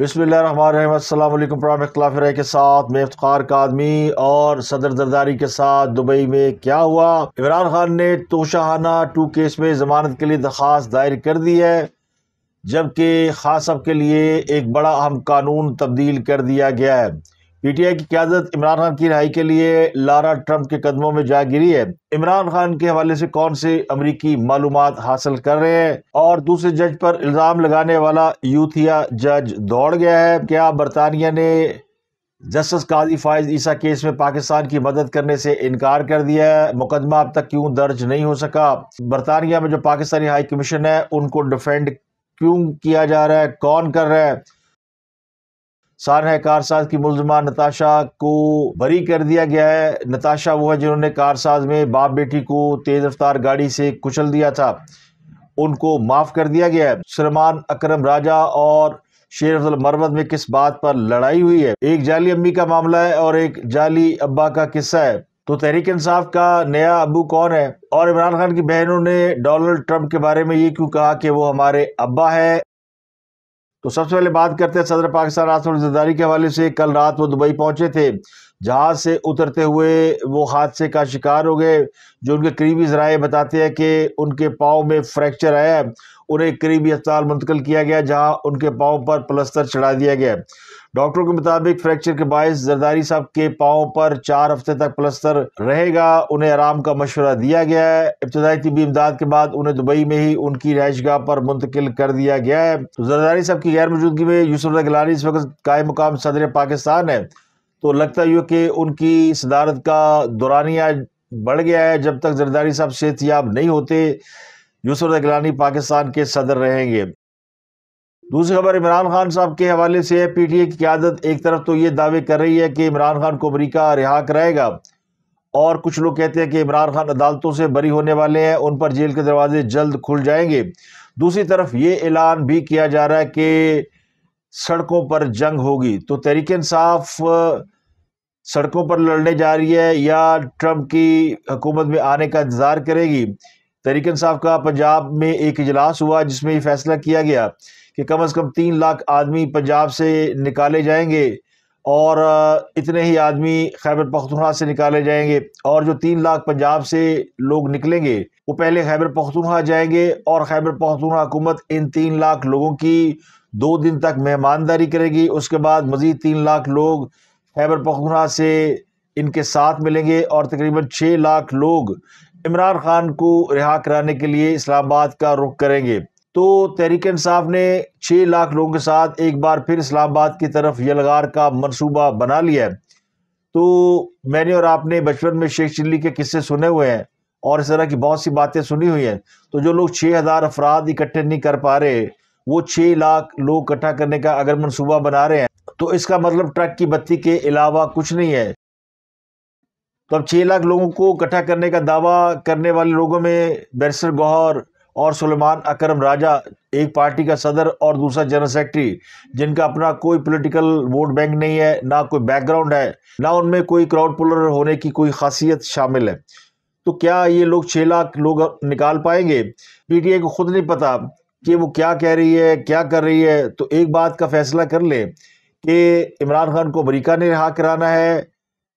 बिसमीम प्राम के साथ मैं इफ्तार का आदमी और सदर दरदारी के साथ दुबई में क्या हुआ इमरान खान ने तोशाहाना टू केस में जमानत के लिए दरख्वास्त दायर कर दी है जबकि खासअप के लिए एक बड़ा अहम कानून तब्दील कर दिया गया है पीटीआई की क्यादत इमरान खान की रहाई के लिए लारा ट्रंप के कदमों में जा गिरी है इमरान खान के हवाले से कौन से अमरीकी मालूम हासिल कर रहे हैं और दूसरे जज पर इल्ज़ाम लगाने वाला यूथिया जज दौड़ गया है क्या बरतानिया ने जस्टिस काजी फायज ईसा केस में पाकिस्तान की मदद करने से इनकार कर दिया है मुकदमा अब तक क्यों दर्ज नहीं हो सका बरतानिया में जो पाकिस्तानी हाई कमीशन है उनको डिफेंड क्यों किया जा रहा है कौन कर रहा है सारह कारसाज की मुलजमा नताशा को बरी कर दिया गया है नताशा वो है जिन्होंने कारसाज में बाप बेटी को तेज़ रफ्तार गाड़ी से कुचल दिया था उनको माफ़ कर दिया गया है सलमान अकरम राजा और शेर अफजल मरमत में किस बात पर लड़ाई हुई है एक जाली अम्मी का मामला है और एक जाली अब्बा का किस्सा है तो तहरीक इंसाफ का नया अबू कौन है और इमरान खान की बहनों ने डोनाल्ड ट्रंप के बारे में ये क्यों कहा कि वो हमारे अब्बा है तो सबसे पहले बात करते हैं सदर पाकिस्तान रासम के हवाले से कल रात वो दुबई पहुंचे थे जहाज से उतरते हुए वो हादसे का शिकार हो गए जो उनके करीबी जराए बताते हैं कि उनके पाँव में फ्रैक्चर आया उन्हें करीबी अस्पताल मुंतकिल किया गया जहाँ उनके पाँव पर प्लस्तर चढ़ा दिया गया डॉक्टरों के मुताबिक फ्रैक्चर के बायस जरदारी साहब के पाओ पर चार हफ्ते तक प्लस्तर रहेगा उन्हें आराम का मशवरा दिया गया है इब्तदाई तबी इमदाद के बाद उन्हें दुबई में ही उनकी गाह पर मुंतकिल कर दिया गया है तो जरदारी साहब की गैर मौजूदगी में यूसुफ गिलानी इस वक्त कायम मुकाम सदर पाकिस्तान है तो लगता यू कि उनकी सदारत का दुरानिया बढ़ गया है जब तक जरदारी साहब सेहतियाब नहीं होते यूसुफ गिलानी पाकिस्तान के सदर रहेंगे दूसरी खबर इमरान खान साहब के हवाले से है ए की क्यादत एक तरफ तो ये दावे कर रही है कि इमरान खान को अमरीका रिहा कराएगा और कुछ लोग कहते हैं कि इमरान खान अदालतों से बरी होने वाले हैं उन पर जेल के दरवाजे जल्द खुल जाएंगे दूसरी तरफ ये ऐलान भी किया जा रहा है कि सड़कों पर जंग होगी तो तहरीक इंसाफ सड़कों पर लड़ने जा रही है या ट्रंप की हुकूमत में आने का इंतज़ार करेगी तहरीक इंसाफ का पंजाब में एक इजलास हुआ जिसमें ये फैसला किया गया कि कम से कम तीन लाख आदमी पंजाब से निकाले जाएंगे और इतने ही आदमी खैबर पखतूनखा से निकाले जाएंगे और जो तीन लाख पंजाब से लोग निकलेंगे वो पहले खैबर पखतूनखा जाएंगे और खैबर पखतूनखा हुकूमत इन तीन लाख लोगों की दो दिन तक मेहमानदारी करेगी उसके बाद मज़ीद तीन लाख लोग खैबर पखतूनखा से इनके साथ मिलेंगे और तकरीबन छः लाख लोग इमरान खान को रिहा कराने के लिए इस्लामाबाद का रुख करेंगे तो तहरीक इंसाफ ने छः लाख लोगों के साथ एक बार फिर इस्लामाबाद की तरफ यलगार का मनसूबा बना लिया है तो मैंने और आपने बचपन में शेख चिल्ली के किस्से सुने हुए हैं और इस तरह की बहुत सी बातें सुनी हुई हैं तो जो लोग छः हज़ार अफराद इकट्ठे नहीं कर पा रहे वो छः लाख लोग इकट्ठा करने का अगर मनसूबा बना रहे हैं तो इसका मतलब ट्रक की बत्ती के अलावा कुछ नहीं है तो अब छः लाख लोगों को इकट्ठा करने का दावा करने वाले लोगों में बैरिस्टर गौहर और सुलेमान अकरम राजा एक पार्टी का सदर और दूसरा जनरल सेक्रेटरी जिनका अपना कोई पॉलिटिकल वोट बैंक नहीं है ना कोई बैकग्राउंड है ना उनमें कोई क्राउड पुलर होने की कोई खासियत शामिल है तो क्या ये लोग छः लाख लोग निकाल पाएंगे पीटीआई को खुद नहीं पता कि वो क्या कह रही है क्या कर रही है तो एक बात का फैसला कर लें कि इमरान खान को अमरीका ने रहा कराना है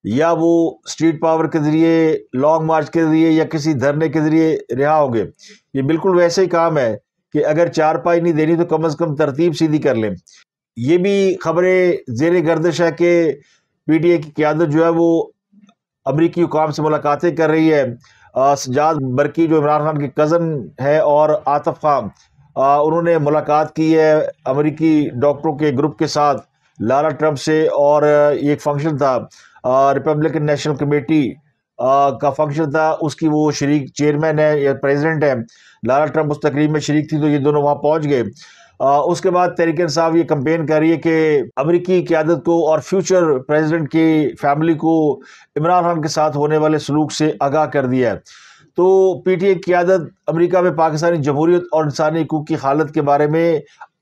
या वो स्ट्रीट पावर के ज़रिए लॉन्ग मार्च के ज़रिए या किसी धरने के ज़रिए रिहा होंगे ये बिल्कुल वैसे ही काम है कि अगर चार पाई नहीं देनी तो कम अज़ कम तरतीब सीधी कर लें ये भी खबरें जेर गर्दिश है कि पी टी ए की क्यादत जो है वो अमरीकी हुकाम से मुलाकातें कर रही है सजाद बरकी जो इमरान खान के कज़न है और आतफ खान उन्होंने मुलाकात की है अमरीकी डॉक्टरों के ग्रुप के साथ लारा ट्रम्प से और ये एक फंक्शन था रिपब्लिकन नेशनल कमेटी का फंक्शन था उसकी वो शरीक चेयरमैन है या प्रेसिडेंट है लाला ट्रंप उस तकरीब में शरीक थी तो ये दोनों वहाँ पहुँच गए उसके बाद तरीकन साहब ये कंपेन कर रही है कि अमरीकी क्यादत को और फ्यूचर प्रेजिडेंट की फैमिली को इमरान खान के साथ होने वाले सलूक से आगाह कर दिया है तो पी टी ए की अमरीका में पाकिस्तानी जमहूरीत और इंसानी हकूक़ की हालत के बारे में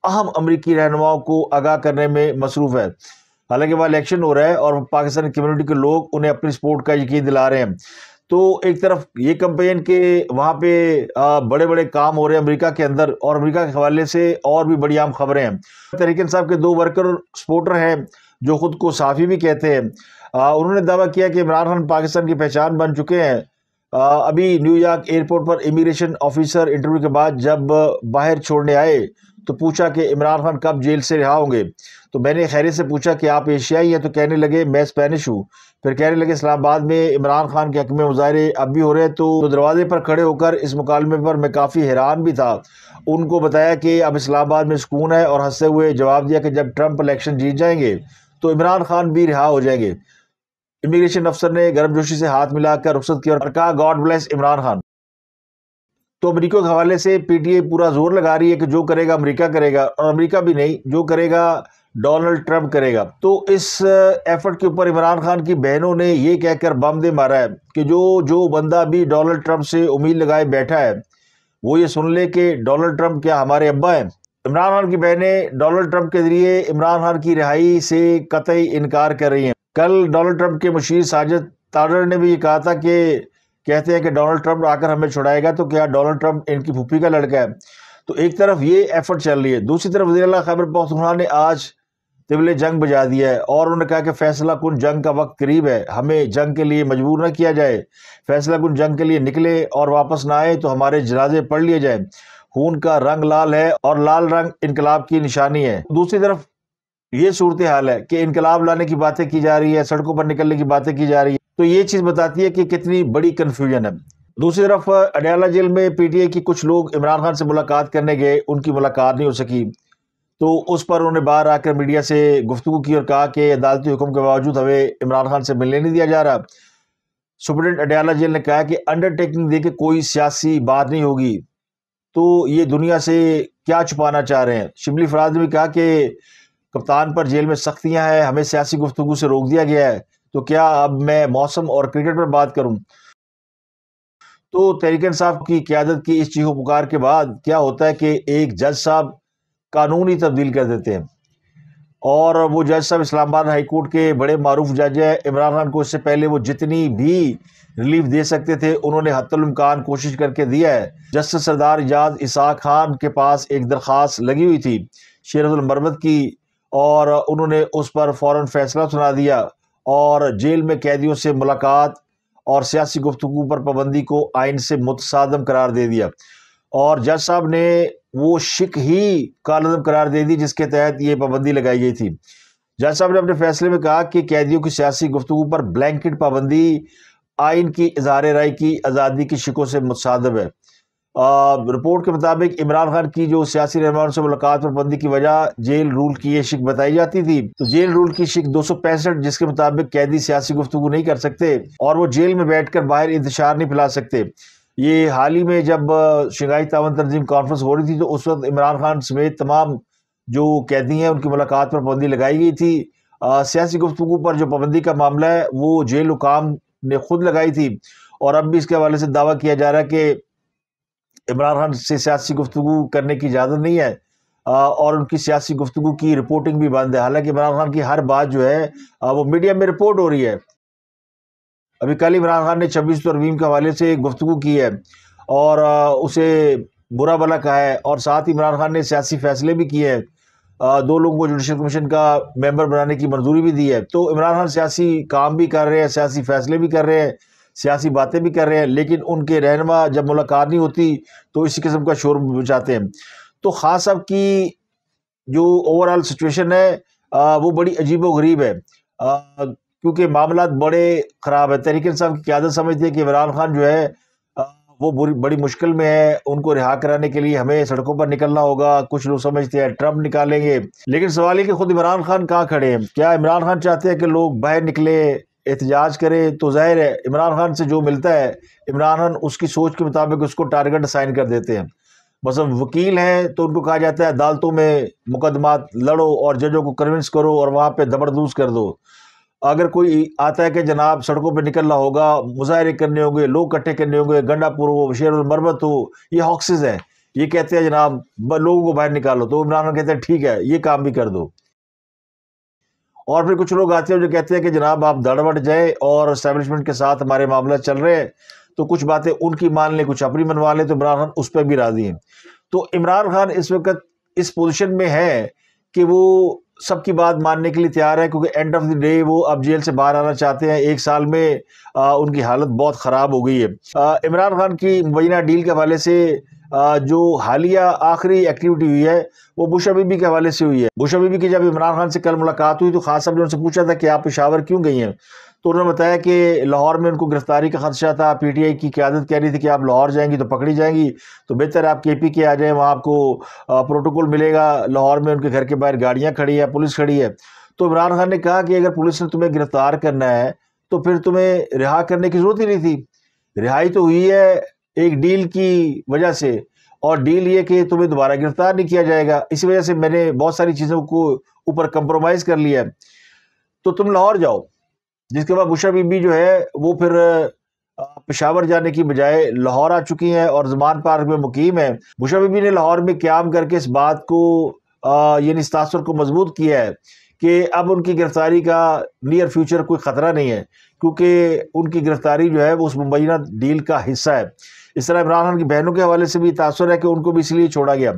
अहम अमरीकी रहनुमाओं को आगाह करने में मसरूफ़ है हालांकि वहाँ इलेक्शन हो रहा है और पाकिस्तानी कम्युनिटी के लोग उन्हें अपनी सपोर्ट का यकीन दिला रहे हैं तो एक तरफ ये कंपेन के वहाँ पे बड़े बड़े काम हो रहे हैं अमेरिका के अंदर और अमेरिका के हवाले से और भी बड़ी आम खबरें हैं तरीकन साहब के दो वर्कर सपोर्टर हैं जो ख़ुद को साफ़ी भी कहते हैं उन्होंने दावा किया कि इमरान खान पाकिस्तान की पहचान बन चुके हैं अभी न्यूयॉर्क एयरपोर्ट पर इमिग्रेशन ऑफिसर इंटरव्यू के बाद जब बाहर छोड़ने आए तो पूछा कि इमरान खान कब जेल से रिहा होंगे तो मैंने खैर से पूछा कि आप एशियाई हैं तो कहने लगे मैं स्पेनिश हूँ फिर कहने लगे इस्लामाबाद में इमरान खान के हक में मुजाहरे अब भी हो रहे तो, तो दरवाजे पर खड़े होकर इस मुकालमे पर मैं काफ़ी हैरान भी था उनको बताया कि अब इस्लामाबाद में सुकून है और हंसते हुए जवाब दिया कि जब ट्रंप इलेक्शन जीत जाएंगे तो इमरान खान भी रिहा हो जाएंगे इमिग्रेशन अफसर ने गर्मजोशी से हाथ मिलाकर रुख्सत किया और कहा गॉड ब्लेस इमरान खान तो अमरीका के हवाले से आई पूरा जोर लगा रही है कि जो करेगा अमरीका करेगा और अमरीका भी नहीं जो करेगा डोनाल्ड ट्रंप करेगा तो इस एफर्ट uh, के ऊपर इमरान खान की बहनों ने ये कहकर बम दे मारा है कि जो जो बंदा भी डोनाल्ड ट्रंप से उम्मीद लगाए बैठा है वो ये सुन ले कि डोनाल्ड ट्रंप क्या हमारे अब्बा हैं इमरान खान की बहनें डोनाल्ड ट्रंप के जरिए इमरान खान की रिहाई से कतई इनकार कर रही हैं कल डोनाल्ड ट्रंप के मुशीर साजिद ताडर ने भी ये कहा था कि कहते हैं कि डोनाल्ड ट्रंप आकर हमें छुड़ाएगा तो क्या डोनाल्ड ट्रंप इनकी फूफी का लड़का है तो एक तरफ ये एफर्ट चल रही है दूसरी तरफ वजी खैबर पौसुल्ला ने आज तिबले जंग बजा दिया है और उन्होंने कहा कि फैसला कुन जंग का वक्त करीब है हमें जंग के लिए मजबूर न किया जाए फैसला कुन जंग के लिए निकले और वापस ना आए तो हमारे जनाजे पढ़ लिए जाए खून का रंग लाल है और लाल रंग इनकलाब की निशानी है दूसरी तरफ ये सूरत हाल है कि इनकलाब लाने की बातें की जा रही है सड़कों पर निकलने की बातें की जा रही है तो ये चीज़ बताती है कि कितनी बड़ी कन्फ्यूजन है दूसरी तरफ अडयाला जेल में पीटीए की कुछ लोग इमरान खान से मुलाकात करने गए उनकी मुलाकात नहीं हो सकी तो उस पर उन्होंने बाहर आकर मीडिया से गुफ्तु की और कहा कि अदालती हुक्म के बावजूद हमें इमरान खान से मिलने नहीं दिया जा रहा सुप्रिटेंडेंट अडयाला जेल ने कहा कि अंडरटेकिंग दे के कोई सियासी बात नहीं होगी तो ये दुनिया से क्या छुपाना चाह रहे हैं शिमली फराज ने भी कहा कि कप्तान पर जेल में सख्तियां हैं हमें सियासी गुफ्तु से रोक दिया गया है तो क्या अब मैं मौसम और क्रिकेट पर बात करूं तो तहरीक साहब की क्यादत की इस चीखो पुकार के बाद क्या होता है कि एक जज साहब कानून ही तब्दील कर देते हैं और वो जज साहब इस्लामाबाद हाई कोर्ट के बड़े मरूफ जज हैं इमरान खान को इससे पहले वो जितनी भी रिलीफ दे सकते थे उन्होंने हतलमकान कोशिश करके दिया है जस्टिस सरदार इजाज इसाक खान के पास एक दरख्वास्त लगी हुई थी शेरफुल की और उन्होंने उस पर फ़ौर फैसला सुना दिया और जेल में कैदियों से मुलाकात और सियासी गुफ्तु पर पाबंदी को आइन से मुतसादम करार दे दिया और जज साहब ने वो शिक ही कालदम करार दे दी जिसके तहत ये पाबंदी लगाई गई थी जज साहब ने अपने फैसले में कहा कि कैदियों की सियासी गुफ्तु पर ब्लैंकेट पाबंदी आइन की इजहार राय की आज़ादी की शिकों से मुतसादब है रिपोर्ट के मुताबिक इमरान खान की जो सियासी रहमान से मुलाकात पर बंदी की वजह जेल रूल की ये शिक बताई जाती थी तो जेल रूल की शिक दो सौ पैंसठ जिसके मुताबिक कैदी सियासी गुफ्तु नहीं कर सकते और वो जेल में बैठ कर बाहर इंतजार नहीं फैला सकते ये हाल ही में जब शंघाई तावन तंजीम कॉन्फ्रेंस हो रही थी तो उस वक्त इमरान खान समेत तमाम जो कैदी हैं उनकी मुलाकात पर पाबंदी लगाई गई थी सियासी गुफ्तु पर जो पाबंदी का मामला है वो जेल हुकाम ने खुद लगाई थी और अब भी इसके हवाले से दावा किया जा रहा है कि इमरान खान से सियासी गुफ्तु करने की इजाज़त नहीं है और उनकी सियासी गुफ्तु की रिपोर्टिंग भी बंद है हालांकि इमरान खान की हर बात जो है वो मीडिया में रिपोर्ट हो रही है अभी कल इमरान खान ने छब्बीस तरवीम के हवाले से गुफ्तु की है और उसे बुरा भला कहा है और साथ ही इमरान खान ने सियासी फैसले भी किए हैं दो लोगों को जुडिशल कमीशन का मेंबर बनाने की मंजूरी भी दी है तो इमरान खान सियासी काम भी कर रहे हैं सियासी फैसले भी कर रहे हैं सियासी बातें भी कर रहे हैं लेकिन उनके रहनमा जब मुलाकात नहीं होती तो इसी किस्म का शोर मचाते हैं तो खान साहब की जो ओवरऑल सिचुएशन है आ, वो बड़ी अजीब गरीब है क्योंकि मामला बड़े ख़राब है तहरीक साहब की क्यादत समझती है कि इमरान खान जो है वो बुरी बड़ी मुश्किल में है उनको रिहा कराने के लिए हमें सड़कों पर निकलना होगा कुछ लोग समझते हैं ट्रम्प निकालेंगे लेकिन सवाल ये कि खुद इमरान खान कहाँ खड़े हैं क्या इमरान खान चाहते हैं कि लोग बाहर निकले एहतजाज करे तो ज़ाहिर है इमरान खान से जो मिलता है इमरान खान उसकी सोच के मुताबिक उसको टारगेट साइन कर देते हैं मतलब वकील हैं तो उनको कहा जाता है अदालतों में मुकदमात लड़ो और जजों को कन्विंस करो और वहाँ पर दबरदूज कर दो अगर कोई आता है कि जनाब सड़कों पर निकलना होगा मुजाहरे करने होंगे लोग इकट्ठे करने होंगे गंडापुर हो शेर मरबत हो ये हॉक्सेज हैं ये कहते हैं जनाब लोगों को बाहर निकालो तो इमरान खान कहते हैं ठीक है ये काम भी कर दो और फिर कुछ लोग आते हैं जो कहते हैं कि जनाब आप धड़ बढ़ जाए और इस्टेबलिशमेंट के साथ हमारे मामला चल रहे हैं तो कुछ बातें उनकी मान लें कुछ अपनी मनवा लें तो इमरान खान उस पर भी राजी हैं तो इमरान खान इस वक्त इस पोजिशन में है कि वो सबकी बात मानने के लिए तैयार है क्योंकि एंड ऑफ द डे वो अब जेल से बाहर आना चाहते हैं एक साल में आ, उनकी हालत बहुत ख़राब हो गई है इमरान खान की मुबैना डील के हवाले से जो हालिया आखिरी एक्टिविटी हुई है वो बुशा बीबी के हवाले से हुई है बुशा बीबी की जब इमरान खान से कल मुलाकात हुई तो खास साहब ने उनसे पूछा था कि आप पेशावर क्यों गई हैं तो उन्होंने बताया कि लाहौर में उनको गिरफ्तारी का खदशा था पी टी आई की क्यादत कह रही थी कि आप लाहौर जाएंगी तो पकड़ी जाएंगी तो बेहतर आप के पी के आ जाएँ वहाँ आपको प्रोटोकॉल मिलेगा लाहौर में उनके घर के बाहर गाड़ियाँ खड़ी है पुलिस खड़ी है तो इमरान खान ने कहा कि अगर पुलिस ने तुम्हें गिरफ़्तार करना है तो फिर तुम्हें रिहा करने की ज़रूरत ही नहीं थी रिहाई तो हुई है एक डील की वजह से और डील ये कि तुम्हें दोबारा गिरफ्तार नहीं किया जाएगा इसी वजह से मैंने बहुत सारी चीज़ों को ऊपर कंप्रोमाइज़ कर लिया तो तुम लाहौर जाओ जिसके बाद बुशरा बीबी जो है वो फिर पेशावर जाने की बजाय लाहौर आ चुकी हैं और जमान पार्क में मुकीम है बुशरा बीबी ने लाहौर में क्याम करके इस बात को यानी तासर को मजबूत किया है कि अब उनकी गिरफ्तारी का नियर फ्यूचर कोई ख़तरा नहीं है क्योंकि उनकी गिरफ्तारी जो है वो उस मुबैना डील का हिस्सा है इस तरह इमरान खान की बहनों के हवाले से भी तासर है कि उनको भी इसलिए छोड़ा गया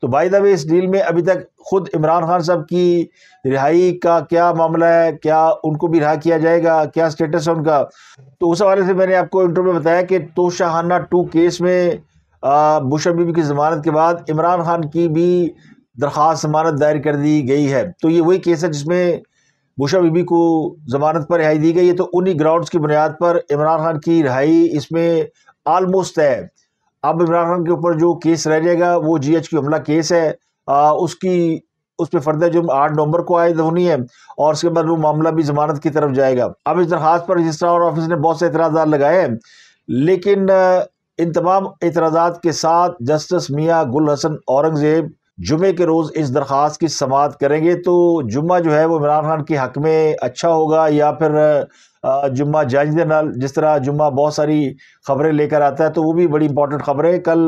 तो बाई दबे इस डील में अभी तक खुद इमरान खान साहब की रिहाई का क्या मामला है क्या उनको भी रिहा किया जाएगा क्या स्टेटस है उनका तो उस हवाले से मैंने आपको इंटरव्यू में बताया कि तो शाहाना टू केस में बुशर बीबी की जमानत के बाद इमरान खान की भी दरख्वास्त जमानत दायर कर दी गई है तो ये वही केस है जिसमें बुशा बीबी को ज़मानत पर रिहाई दी गई है तो उन्हीं ग्राउंड्स की बुनियाद पर इमरान खान की रिहाई इसमें आलमोस्ट है अब इमरान खान के ऊपर जो केस रह जाएगा वो जी एच क्यू हमला केस है आ, उसकी उस पर फर्द जुर्म आठ नवंबर को आयद होनी है और उसके बाद वो मामला भी जमानत की तरफ जाएगा अब इस दरखास्त पर रजिस्ट्रार ऑफिस ने बहुत से एतराज़ लगाए हैं लेकिन इन तमाम एतराज़ा के साथ जस्टिस मियाँ गुल हसन औरंगज़ेब जुमे के रोज़ इस दरख्वास की समात करेंगे तो जुम्मा जो है वो इमरान खान के हक में अच्छा होगा या फिर जुम्मा जायज नाल जिस तरह जुम्मा बहुत सारी खबरें लेकर आता है तो वो भी बड़ी इंपॉर्टेंट खबर है कल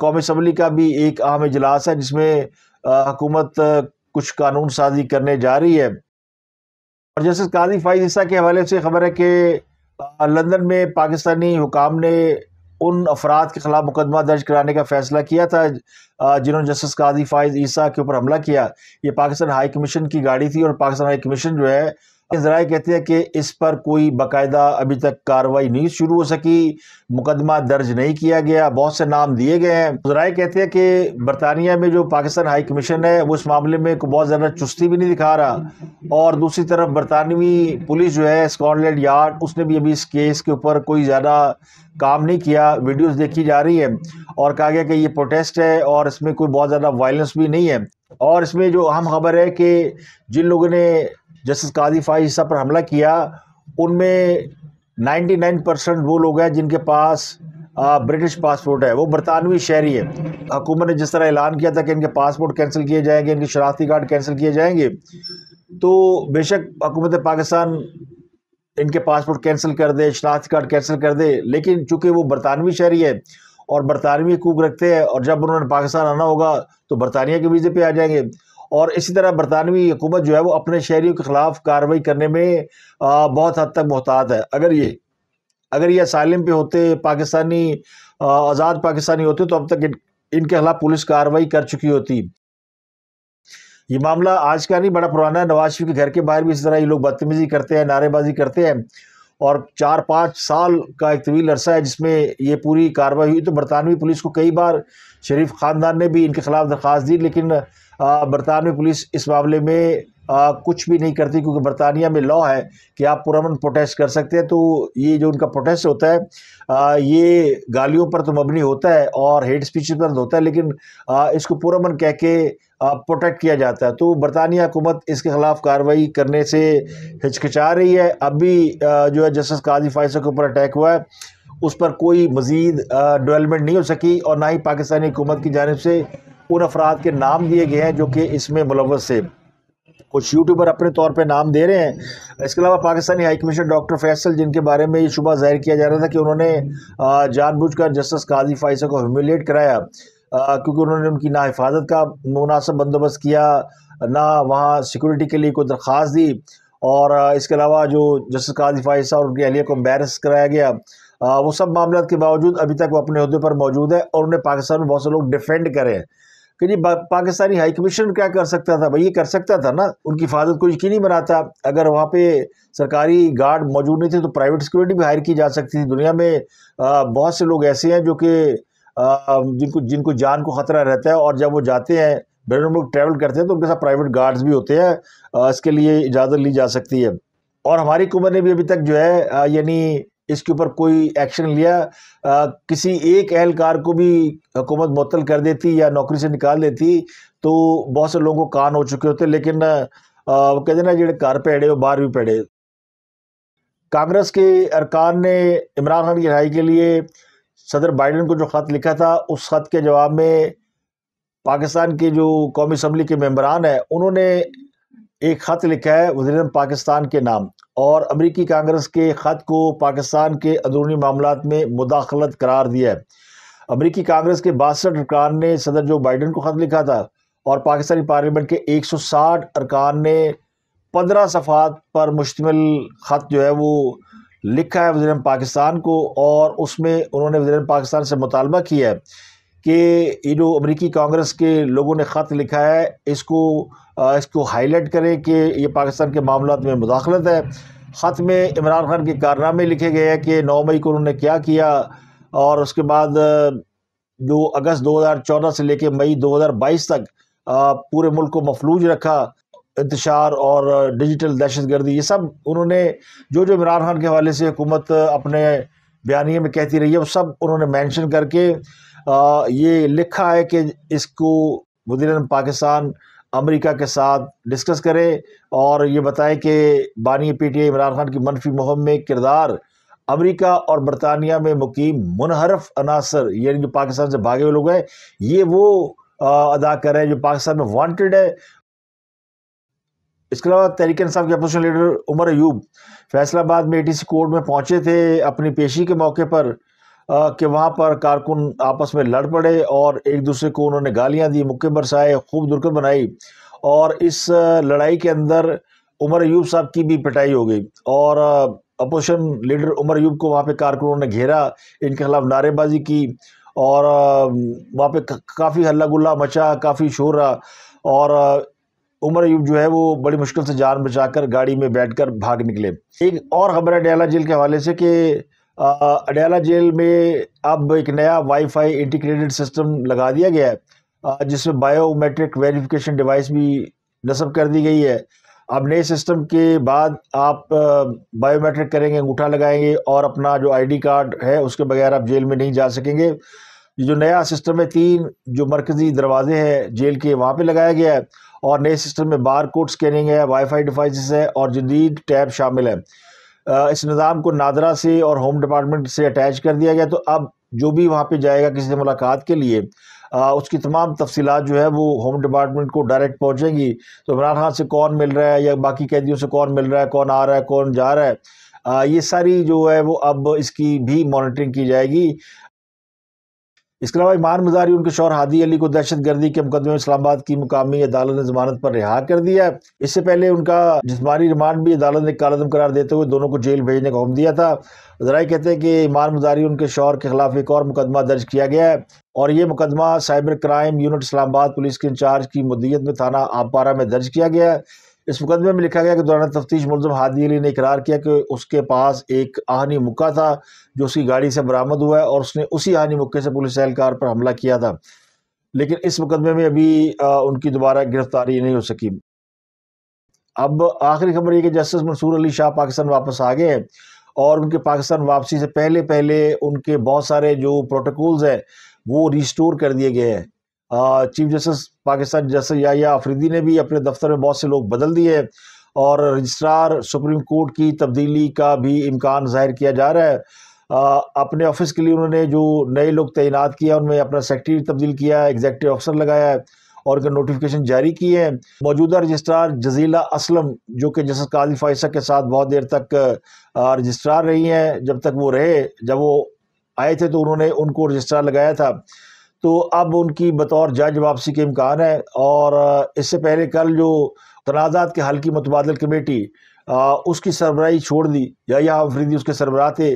कौमी असम्बली का भी एक अहम इजलास है जिसमें हुकूमत कुछ कानून साजी करने जा रही है और जस्टिस काजी फाइज हिस्सा के हवाले से खबर है कि लंदन में पाकिस्तानी हुकाम ने उन अफराद के ख़िलाफ़ मुकदमा दर्ज कराने का फैसला किया था जिन्होंने जस्टिस काजी फायज ईसा के ऊपर हमला किया ये पाकिस्तान हाई कमीशन की गाड़ी थी और पाकिस्तान हाई कमीशन जो है ज़रा कहते हैं कि इस पर कोई बाकायदा अभी तक कार्रवाई नहीं शुरू हो सकी मुकदमा दर्ज नहीं किया गया बहुत से नाम दिए गए हैं जराए कहते हैं कि बरतानिया में जो पाकिस्तान हाई कमीशन है वो इस मामले में बहुत ज़्यादा चुस्ती भी नहीं दिखा रहा और दूसरी तरफ बरतानवी पुलिस जो है स्कॉटलैंड यार्ड उसने भी अभी इस केस के ऊपर कोई ज़्यादा काम नहीं किया वीडियोज़ देखी जा रही है और कहा गया कि ये प्रोटेस्ट है और इसमें कोई बहुत ज़्यादा वायलेंस भी नहीं है और इसमें जो अहम खबर है कि जिन लोगों ने जस्टिस कादी फाइज साहब पर हमला किया उनमें 99 परसेंट वो लोग हैं जिनके पास ब्रिटिश पासपोर्ट है वो बरतानवी शहरी है हुकूमत ने जिस तरह ऐलान किया था कि इनके पासपोर्ट कैंसिल किए जाएंगे इनके शराती कार्ड कैंसिल किए जाएंगे तो बेशक हकूमत पाकिस्तान इनके पासपोर्ट कैंसिल कर दे शनाख्ती कार्ड कैंसिल कर दे लेकिन चूंकि वो बरतानवी शहरी है और बरतानवी हकूक रखते हैं और जब उन्होंने पाकिस्तान आना होगा तो बरतानिया के वीज़े पे आ जाएंगे और इसी तरह बरतानवी हुकूमत जो है वो अपने शहरीों के ख़िलाफ़ कार्रवाई करने में बहुत हद तक मोहतात है अगर ये अगर ये सालिम पे होते पाकिस्तानी आज़ाद पाकिस्तानी होते तो अब तक इन, इनके खिलाफ पुलिस कार्रवाई कर चुकी होती ये मामला आज का नहीं बड़ा पुराना है नवाज शरीफ के घर के बाहर भी इस तरह ये लोग बदतमीज़ी करते हैं नारेबाजी करते हैं और चार पाँच साल का एक तवील अरसा है जिसमें ये पूरी कार्रवाई हुई तो बरतानवी पुलिस को कई बार शरीफ ख़ानदान ने भी इनके खिलाफ दरख्वास्त दी लेकिन बरतानवी पुलिस इस मामले में आ, कुछ भी नहीं करती क्योंकि बरतानिया में लॉ है कि आप पुरमन प्रोटेस्ट कर सकते हैं तो ये जो उनका प्रोटेस्ट होता है आ, ये गालियों पर तो मबनी होता है और हेड स्पीच पर होता है लेकिन आ, इसको पुरमन कह के प्रोटेक्ट किया जाता है तो बरतानिया हुकूमत इसके ख़िलाफ़ कार्रवाई करने से हिचकिचा रही है अब भी जो है जस्टिस काजी फायसा के ऊपर अटैक हुआ है उस पर कोई मज़ीद डेवलपमेंट नहीं हो सकी और ना ही पाकिस्तानी हुकूमत की जानब से उन अफराद के नाम दिए गए हैं जो कि इसमें मुलवस थे कुछ यूट्यूबर अपने तौर पे नाम दे रहे हैं इसके अलावा Pakistani high commission doctor Faisal जिनके बारे में ये शुबा जाहिर किया जा रहा था कि उन्होंने जानबूझकर जस्टिस काजी फाइसा को ह्यूमिलेट कराया क्योंकि उन्होंने उनकी ना हिफाजत का मुनासब बंदोबस्त किया ना वहाँ सिक्योरिटी के लिए कोई दरख्वास्त दी और इसके अलावा जो जस्टिस काजी फाइसा और उनकी अहलिया को एम्बेरस कराया गया वो सब मामला के बावजूद अभी तक वो अपने अहदे पर मौजूद है और उन्हें पाकिस्तान में बहुत से लोग डिफेंड करें कि जी पाकिस्तानी हाई कमीशन क्या कर सकता था भाई ये कर सकता था ना उनकी हिफाजत को यकीनी बनाता अगर वहाँ पे सरकारी गार्ड मौजूद नहीं थे तो प्राइवेट सिक्योरिटी भी हायर की जा सकती थी दुनिया में बहुत से लोग ऐसे हैं जो कि जिनको जिनको जान को ख़तरा रहता है और जब वो जाते हैं बैरून लोग ट्रैवल करते हैं तो उनके साथ प्राइवेट गार्ड्स भी होते हैं इसके लिए इजाज़त ली जा सकती है और हमारी हुकूमत ने भी अभी तक जो है यानी इसके ऊपर कोई एक्शन लिया आ, किसी एक एहलकार को भी हुकूमत मुतल कर देती या नौकरी से निकाल देती तो बहुत से लोगों को कान हो चुके होते लेकिन वो कहते ना जो घर पेड़े वो बाहर भी पेड़े कांग्रेस के अरकान ने इमरान खान की रिहाई के लिए सदर बाइडन को जो ख़त लिखा था उस ख़त के जवाब में पाकिस्तान के जो कौमी असम्बली के मम्बरान हैं उन्होंने एक ख़त लिखा है वजीर पाकिस्तान के नाम और अमरीकी कांग्रेस के ख़त को पाकिस्तान के अंदरूनी मामला में मुदाखलत करार दिया है अमरीकी कांग्रेस के बासठ अरकान ने सदर जो बाइडन को ख़त लिखा था और पाकिस्तानी पार्लियामेंट के एक सौ साठ अरकान ने पंद्रह सफ़ात पर मुश्तमल ख़त जो है वो लिखा है वजीर पाकिस्तान को और उसमें उन्होंने वजीर पाकिस्तान से मुतालबा किया है कि ये जो अमरीकी कांग्रेस के लोगों ने ख़त लिखा है इसको इसको हाईलाइट करें कि ये पाकिस्तान के मामला में मुदाखलत है ख़त में इमरान खान के कारनामे लिखे गए हैं कि नौ मई को उन्होंने क्या किया और उसके बाद जो अगस्त 2014 से लेकर मई 2022 तक पूरे मुल्क को मफलूज रखा इंतशार और डिजिटल दहशत गर्दी ये सब उन्होंने जो जो इमरान खान के हवाले से हुकूमत अपने बयानी में कहती रही है वो सब उन्होंने मैंशन करके ये लिखा है कि इसको वजी पाकिस्तान अमेरिका के साथ डिस्कस करे और ये बताए कि बानी पीटीए इमरान खान की मनफी मुहम में किरदार अमेरिका और बरतानिया में मुकीम मुनहरफ अनासर यानी जो पाकिस्तान से भागे हुए लोग हैं ये वो अदा कर रहे हैं जो पाकिस्तान में वांटेड है इसके अलावा तहरीक इंसाफ के अपोजिशन लीडर उमर अयूब फैसलाबाद में एटीसी कोर्ट में पहुंचे थे अपनी पेशी के मौके पर कि वहाँ पर कारकुन आपस में लड़ पड़े और एक दूसरे को उन्होंने गालियाँ दी मुक्के बरसाए खूब दुर्कत बनाई और इस लड़ाई के अंदर उमर अयूब साहब की भी पिटाई हो गई और अपोजिशन लीडर उमर अयूब को वहाँ पे कारकुनों ने घेरा इनके खिलाफ नारेबाजी की और वहाँ पे काफ़ी हल्ला गुल्ला मचा काफ़ी शोर रहा और उमर अयूब जो है वो बड़ी मुश्किल से जान बचाकर गाड़ी में बैठकर भाग निकले एक और खबर है डयाला जेल के हवाले से कि अडयाला जेल में अब एक नया वाईफाई इंटीग्रेटेड सिस्टम लगा दिया गया है जिसमें बायोमेट्रिक वेरिफिकेशन डिवाइस भी नस्ब कर दी गई है अब नए सिस्टम के बाद आप बायोमेट्रिक करेंगे अंगूठा लगाएंगे और अपना जो आईडी कार्ड है उसके बगैर आप जेल में नहीं जा सकेंगे जो नया सिस्टम है तीन जो मरकज़ी दरवाजे हैं जेल के वहाँ पे लगाया गया है और नए सिस्टम में बार कोड स्कैनिंग है वाईफाई डिवाइसेस है और जदीद टैब शामिल है इस निज़ाम को नादरा से और होम डिपार्टमेंट से अटैच कर दिया गया तो अब जो भी वहाँ पर जाएगा किसी से मुलाकात के लिए आ, उसकी तमाम तफसीत जो है वो होम डिपार्टमेंट को डायरेक्ट पहुँचेंगी तो इमरान खान से कौन मिल रहा है या बाकी कैदियों से कौन मिल रहा है कौन आ रहा है कौन जा रहा है आ, ये सारी जो है वो अब इसकी भी मॉनिटरिंग की जाएगी इसके अलावा ईमान मजारी उनके शोर हादी अली को दहशत गर्दी के मुकदमे में इस्लामाबाद की मुकामी अदालत ने जमानत पर रिहा कर दिया है इससे पहले उनका जिसमानी रिमांड भी अदालत ने कालदम करार देते हुए दोनों को जेल भेजने का हुक्म दिया था जरा कहते हैं कि ईमान मजारी उनके शौर के खिलाफ एक और मुकदमा दर्ज किया गया है और ये मुकदमा cyber crime unit Islamabad police के इंचार्ज की मुदियत में थाना आबपारा में दर्ज किया गया है इस मुकदमे में लिखा गया कि दौरान तफ्तीश मुलम हादी अली ने इकरार किया कि उसके पास एक आहनी मुक्का था जो उसकी गाड़ी से बरामद हुआ है और उसने उसी आहनी मुक्के से पुलिस एहलकार पर हमला किया था लेकिन इस मुकदमे में अभी आ, उनकी दोबारा गिरफ्तारी नहीं हो सकी अब आखिरी खबर ये कि जस्टिस मंसूर अली शाह पाकिस्तान वापस आ गए हैं और उनके पाकिस्तान वापसी से पहले पहले उनके बहुत सारे जो प्रोटोकॉल्स हैं वो रिस्टोर कर दिए गए हैं चीफ जस्टिस पाकिस्तान जस्टिस या आफरीदी ने भी अपने दफ्तर में बहुत से लोग बदल दिए और रजिस्ट्रार सुप्रीम कोर्ट की तब्दीली का भी इम्कान जाहिर किया जा रहा है आ, अपने ऑफिस के लिए उन्होंने जो नए लोग तैनात किया उनमें अपना सेक्रेटरी तब्दील किया है एग्जेक्टिव अफसर लगाया है और उनका नोटिफिकेशन जारी किए हैं मौजूदा रजिस्ट्रार जजीला असलम जो कि जस्टिस काजी फाइसा के साथ बहुत देर तक रजिस्ट्रार रही हैं जब तक वो रहे जब वो आए थे तो उन्होंने उनको रजिस्ट्रार लगाया था तो अब उनकी बतौर जज वापसी के इम्कान है और इससे पहले कल जो तनाज़ात के हल की मुतबादल कमेटी उसकी सरबराही छोड़ दी या यहाँ अफरीदी उसके सरबरा थे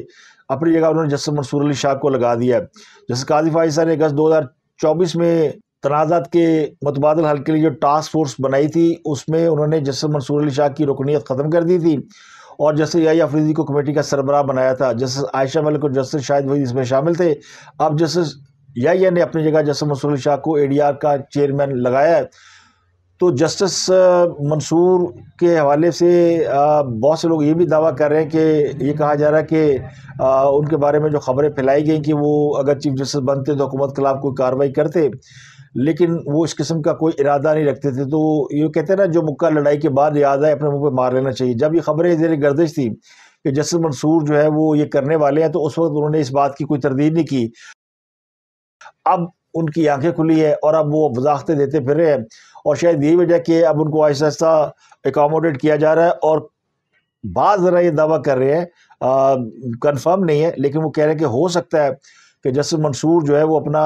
अपनी जगह उन्होंने जस्टिस मंसूर अली शाह को लगा दिया है जस्टिस काजिफ फाइसा ने अगस्त दो हज़ार चौबीस में तनाज़ात के मुतबादल हल के लिए जो टास्क फोर्स बनाई थी उसमें उन्होंने जस्टिस मंसूर अली शाह की रुकनीत ख़त्म कर दी थी और जस्टिस या अफरीदी को कमेटी का सरबराह बनाया था जस्टिस आयशा मलिक और जस्टिस शाहिद वही इसमें शामिल थे अब जस्टिस या ने अपनी जगह जस्टिस मंसूर शाह को एडीआर का चेयरमैन लगाया है तो जस्टिस मंसूर के हवाले से बहुत से लोग ये भी दावा कर रहे हैं कि ये कहा जा रहा है कि उनके बारे में जो खबरें फैलाई गई कि वो अगर चीफ जस्टिस बनते तो हुकूमत खिलाफ कोई कार्रवाई करते लेकिन वो इस किस्म का कोई इरादा नहीं रखते थे तो ये कहते हैं ना जो मुक्का लड़ाई के बाद याद आए अपने मुंह पर मार लेना चाहिए जब ये खबरें जेर गर्दिश थी कि जस्टिस मंसूर जो है वो ये करने वाले हैं तो उस वक्त उन्होंने इस बात की कोई तरदीद नहीं की अब उनकी आंखें खुली है और अब वो वज़ाखते देते फिर रहे हैं और शायद यही वजह कि अब उनको आहिस्ता आहिस्ता एकोमोडेट किया जा रहा है और बाद ज़रा ये दावा कर रहे हैं कंफर्म नहीं है लेकिन वो कह रहे हैं कि हो सकता है कि जस्टिस मंसूर जो है वो अपना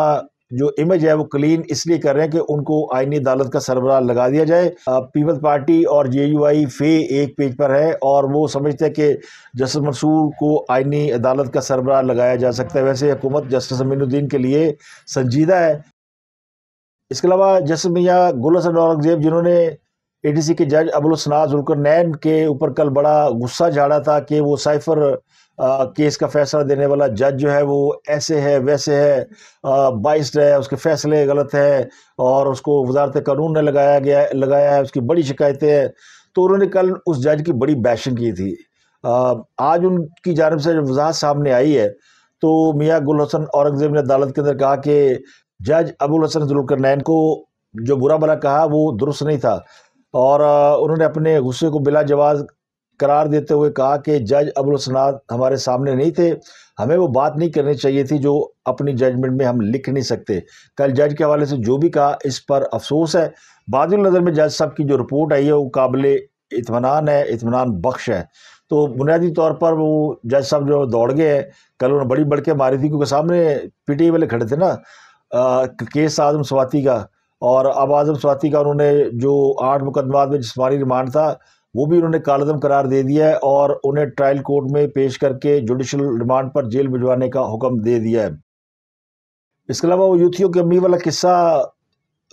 जो इमेज है वो क्लीन इसलिए कर रहे हैं कि उनको आइनी अदालत का सरबराह लगा दिया जाए पीपल्स पार्टी और जे यू आई फे एक पेज पर है और वो समझते हैं कि जस्टिस मंसूर को आइनी अदालत का सरबराह लगाया जा सकता है वैसे हुकूमत जस्टिस अमीनुद्दीन के लिए संजीदा है इसके अलावा जस्टिस मियाँ गुल हसन औरंगजेब जिन्होंने ए डी सी के जज अबुलसना जुलकर नैन के ऊपर कल बड़ा गुस्सा झाड़ा था कि वो साइफर केस का फैसला देने वाला जज जो है वो ऐसे है वैसे है बाइस्ड है उसके फैसले गलत हैं और उसको वजारत कानून ने लगाया गया लगाया है उसकी बड़ी शिकायतें हैं तो उन्होंने कल उस जज की बड़ी बैशिंग की थी आ, आज उनकी जानब से जब वजाहत सामने आई है तो मियाँ गुल हसन औरंगज़ेब ने अदालत के अंदर कहा कि जज अबुल हसन जुल्करनैन को जो बुरा भला कहा वो दुरुस्त नहीं था और उन्होंने अपने गुस्से को बिला जवाब करार देते हुए कहा कि जज अबुल सनाद हमारे सामने नहीं थे हमें वो बात नहीं करनी चाहिए थी जो अपनी जजमेंट में हम लिख नहीं सकते कल जज के हवाले से जो भी कहा इस पर अफसोस है बाद नज़र में जज साहब की जो रिपोर्ट आई है वो काबिल इतमान है इतमान बख्श है तो बुनियादी तौर पर वो जज साहब जो दौड़ गए हैं कल उन्होंने बड़ी बढ़ के मारी थी क्योंकि सामने पीटीए वाले खड़े थे ना आ, केस आजम स्वाति का और अब आजम स्वाति का उन्होंने जो आठ मुकदमा में जिसमानी रिमांड था वो भी उन्होंने कालदम करार दे दिया है और उन्हें ट्रायल कोर्ट में पेश करके जुडिशल रिमांड पर जेल भिजवाने का हुक्म दे दिया है इसके अलावा वो यूथियों की अम्मी वाला किस्सा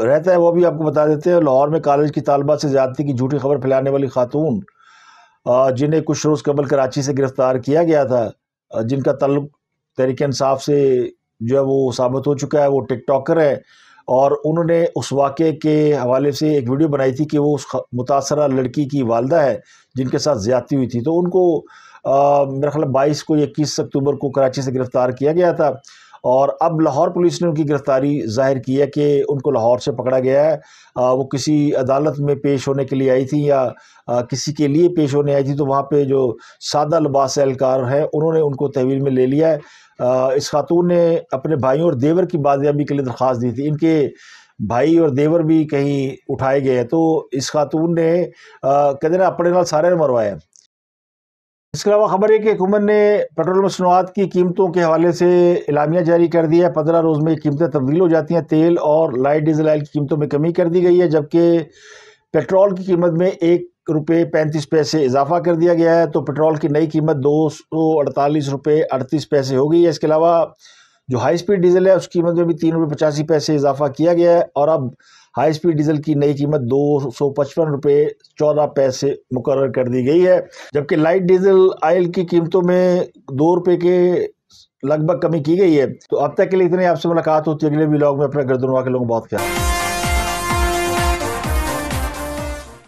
रहता है वो भी आपको बता देते हैं लाहौर में कॉलेज की तालबा से ज़्यादती की झूठी खबर फैलाने वाली खातून जिन्हें कुछ रोज़ कबल कराची से गिरफ़्तार किया गया था जिनका तल्लु तहरीक इंसाफ से जो है वो साबित हो चुका है वो टिकटॉकर है और उन्होंने उस वाक़े के हवाले से एक वीडियो बनाई थी कि वो उस मुतासर लड़की की वालदा है जिनके साथ ज़्यादती हुई थी तो उनको मेरा ख्याल बाईस को इक्कीस अक्टूबर को कराची से गिरफ़्तार किया गया था और अब लाहौर पुलिस ने उनकी गिरफ़्तारी जाहिर की है कि उनको लाहौर से पकड़ा गया है आ, वो किसी अदालत में पेश होने के लिए आई थी या आ, किसी के लिए पेश होने आई थी तो वहाँ पे जो सादा लबास एहलकार हैं उन्होंने उनको तहवील में ले लिया है इस खातून ने अपने भाई और देवर की बाजियाबी के लिए दरख्वास्त दी थी इनके भाई और देवर भी कहीं उठाए गए तो इस खातून ने कहते ना अपने नाल सारे ने मरवाया इसके अलावा खबर है कि हुकूमत ने पेट्रोल मसनूआत की कीमतों के हवाले से इलामिया जारी कर दिया है पंद्रह रोज़ में कीमतें तब्दील हो जाती हैं तेल और लाइट डीजल आयल की कीमतों में कमी कर दी गई है जबकि पेट्रोल की कीमत में एक रुपये पैंतीस पैसे इजाफा कर दिया गया है तो पेट्रोल की नई कीमत दो सौ अड़तालीस रुपये अड़तीस पैसे हो गई है इसके अलावा जो हाई स्पीड डीजल है उस कीमत में भी तीन रुपये पचासी पैसे इजाफा किया गया है और अब हाई स्पीड डीजल की नई कीमत दो सौ पचपन रुपये चौदह पैसे मुकर कर दी गई है जबकि लाइट डीजल आयल की कीमतों में दो रुपये के लगभग कमी की गई है तो अब तक के लिए इतने आपसे मुलाकात होती है अगले ब्लॉग में अपने गर्दनवा के लोग बहुत ख्याल